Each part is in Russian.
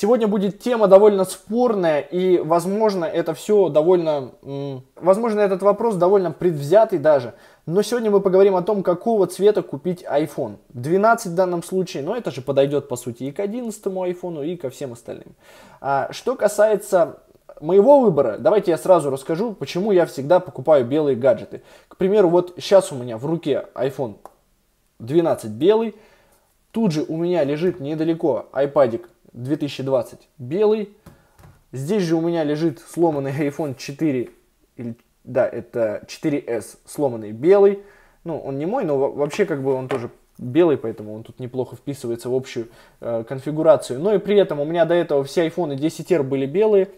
Сегодня будет тема довольно спорная, и, возможно, это все довольно... Возможно, этот вопрос довольно предвзятый даже. Но сегодня мы поговорим о том, какого цвета купить iPhone. 12 в данном случае, но это же подойдет, по сути, и к 11 iPhone, и ко всем остальным. А, что касается моего выбора, давайте я сразу расскажу, почему я всегда покупаю белые гаджеты. К примеру, вот сейчас у меня в руке iPhone 12 белый, тут же у меня лежит недалеко iPadик 2020 белый. Здесь же у меня лежит сломанный iPhone 4, или, да, это 4S, сломанный белый. Ну, он не мой, но вообще как бы он тоже белый, поэтому он тут неплохо вписывается в общую э, конфигурацию. Но и при этом у меня до этого все iPhone 10R были белые,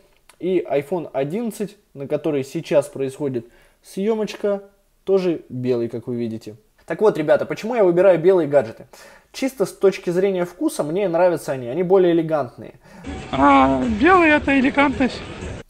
и iPhone 11, на который сейчас происходит съемочка, тоже белый, как вы видите. Так вот, ребята, почему я выбираю белые гаджеты? Чисто с точки зрения вкуса мне нравятся они, они более элегантные. А, белые это элегантность.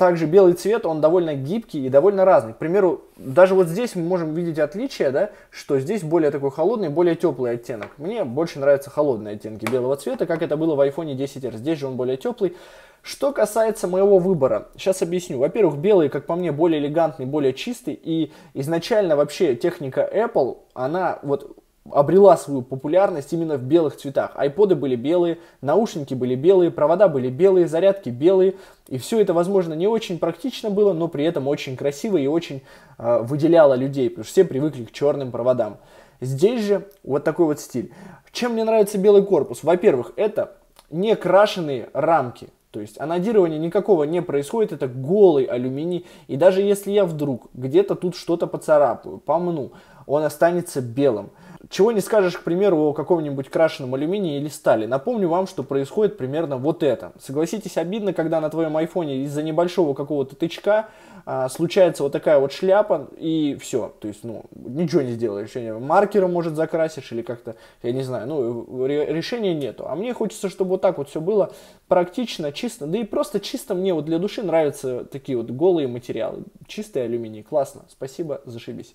Также белый цвет, он довольно гибкий и довольно разный. К примеру, даже вот здесь мы можем видеть отличие, да, что здесь более такой холодный, более теплый оттенок. Мне больше нравятся холодные оттенки белого цвета, как это было в iPhone 10R. Здесь же он более теплый. Что касается моего выбора, сейчас объясню. Во-первых, белый, как по мне, более элегантный, более чистый. И изначально вообще техника Apple, она вот обрела свою популярность именно в белых цветах. Айподы были белые, наушники были белые, провода были белые, зарядки белые. И все это, возможно, не очень практично было, но при этом очень красиво и очень э, выделяло людей, потому что все привыкли к черным проводам. Здесь же вот такой вот стиль. Чем мне нравится белый корпус? Во-первых, это не крашеные рамки. То есть анодирования никакого не происходит, это голый алюминий. И даже если я вдруг где-то тут что-то поцарапаю, помну, он останется белым. Чего не скажешь, к примеру, о каком-нибудь крашенном алюминии или стали. Напомню вам, что происходит примерно вот это. Согласитесь, обидно, когда на твоем айфоне из-за небольшого какого-то тычка а, случается вот такая вот шляпа, и все. То есть, ну, ничего не сделаешь. Маркером, может, закрасишь или как-то, я не знаю, ну, решения нету. А мне хочется, чтобы вот так вот все было практично, чисто. Да и просто чисто мне вот для души нравятся такие вот голые материалы. Чистый алюминий, классно, спасибо, зашибись.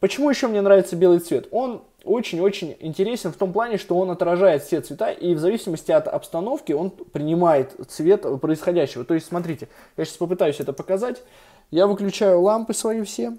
Почему еще мне нравится белый цвет? Он очень-очень интересен в том плане, что он отражает все цвета, и в зависимости от обстановки он принимает цвет происходящего. То есть, смотрите, я сейчас попытаюсь это показать. Я выключаю лампы свои все.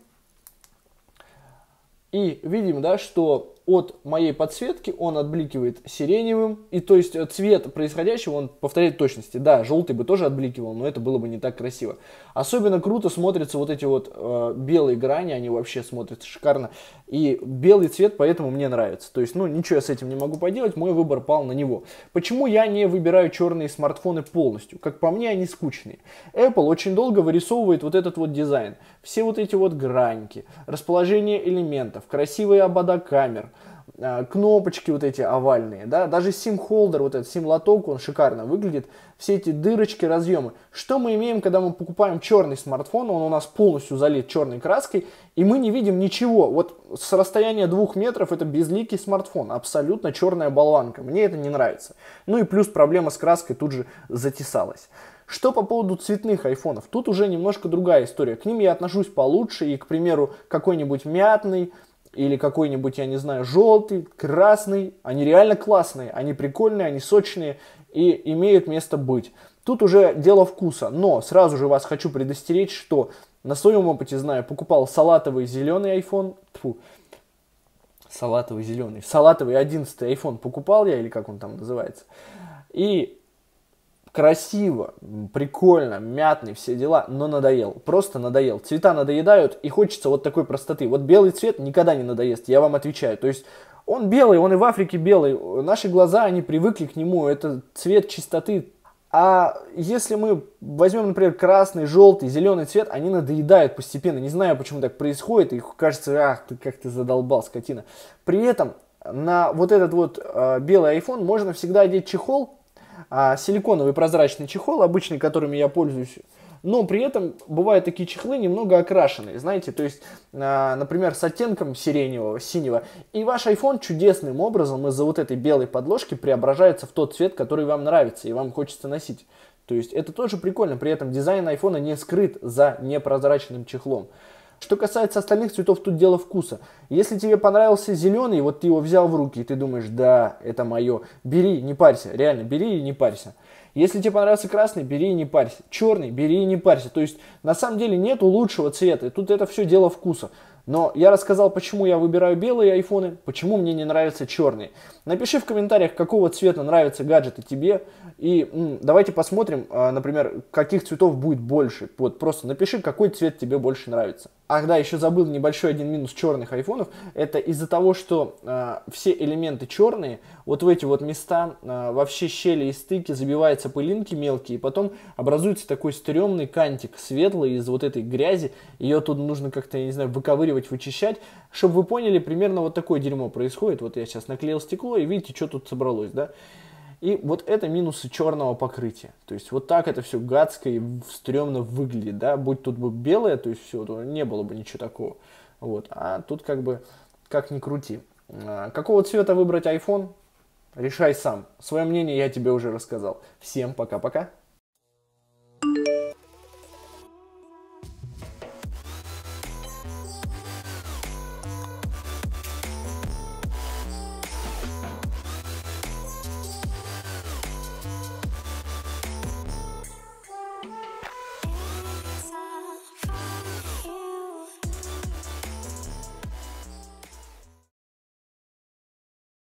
И видим, да, что от моей подсветки он отбликивает сиреневым, и то есть э, цвет происходящего он повторяет точности. Да, желтый бы тоже отбликивал, но это было бы не так красиво. Особенно круто смотрятся вот эти вот э, белые грани, они вообще смотрятся шикарно. И белый цвет поэтому мне нравится. То есть, ну, ничего я с этим не могу поделать, мой выбор пал на него. Почему я не выбираю черные смартфоны полностью? Как по мне, они скучные. Apple очень долго вырисовывает вот этот вот дизайн. Все вот эти вот граньки, расположение элементов, красивые обода камер, Э, кнопочки вот эти овальные, да, даже сим-холдер, вот этот сим-лоток, он шикарно выглядит, все эти дырочки, разъемы. Что мы имеем, когда мы покупаем черный смартфон, он у нас полностью залит черной краской, и мы не видим ничего. Вот с расстояния двух метров это безликий смартфон, абсолютно черная болванка, мне это не нравится. Ну и плюс проблема с краской тут же затесалась. Что по поводу цветных айфонов? Тут уже немножко другая история. К ним я отношусь получше, и, к примеру, какой-нибудь мятный, или какой-нибудь, я не знаю, желтый, красный, они реально классные, они прикольные, они сочные и имеют место быть. Тут уже дело вкуса, но сразу же вас хочу предостеречь, что на своем опыте знаю, покупал салатовый зеленый iPhone, тьфу, салатовый зеленый, салатовый 11 iPhone покупал я, или как он там называется, и красиво, прикольно, мятный, все дела, но надоел. Просто надоел. Цвета надоедают, и хочется вот такой простоты. Вот белый цвет никогда не надоест, я вам отвечаю. То есть он белый, он и в Африке белый. Наши глаза, они привыкли к нему. Это цвет чистоты. А если мы возьмем, например, красный, желтый, зеленый цвет, они надоедают постепенно. Не знаю, почему так происходит. И кажется, ах, ты как ты задолбал, скотина. При этом на вот этот вот э, белый iPhone можно всегда одеть чехол, а, силиконовый прозрачный чехол, обычный, которыми я пользуюсь, но при этом бывают такие чехлы немного окрашенные, знаете, то есть, а, например, с оттенком сиреневого, синего. И ваш iPhone чудесным образом из-за вот этой белой подложки преображается в тот цвет, который вам нравится и вам хочется носить. То есть это тоже прикольно, при этом дизайн iPhone не скрыт за непрозрачным чехлом. Что касается остальных цветов, тут дело вкуса. Если тебе понравился зеленый, вот ты его взял в руки, и ты думаешь, да, это мое, бери, не парься, реально, бери и не парься. Если тебе понравился красный, бери и не парься. Черный, бери и не парься. То есть, на самом деле, нету лучшего цвета. Тут это все дело вкуса. Но я рассказал, почему я выбираю белые айфоны, почему мне не нравятся черные. Напиши в комментариях, какого цвета нравятся гаджеты тебе. И м, давайте посмотрим, а, например, каких цветов будет больше. Вот просто напиши, какой цвет тебе больше нравится. Ах да, еще забыл небольшой один минус черных айфонов. Это из-за того, что а, все элементы черные, вот в эти вот места, а, во щели и стыки забиваются пылинки мелкие, и потом образуется такой стрёмный кантик светлый из вот этой грязи. Ее тут нужно как-то, я не знаю, выковыривать отклеивать, вычищать. Чтобы вы поняли, примерно вот такое дерьмо происходит. Вот я сейчас наклеил стекло, и видите, что тут собралось, да? И вот это минусы черного покрытия. То есть вот так это все гадско и стрёмно выглядит, да? Будь тут бы белое, то есть все, то не было бы ничего такого. Вот, а тут как бы, как ни крути. А какого цвета выбрать iPhone? Решай сам. Свое мнение я тебе уже рассказал. Всем пока-пока.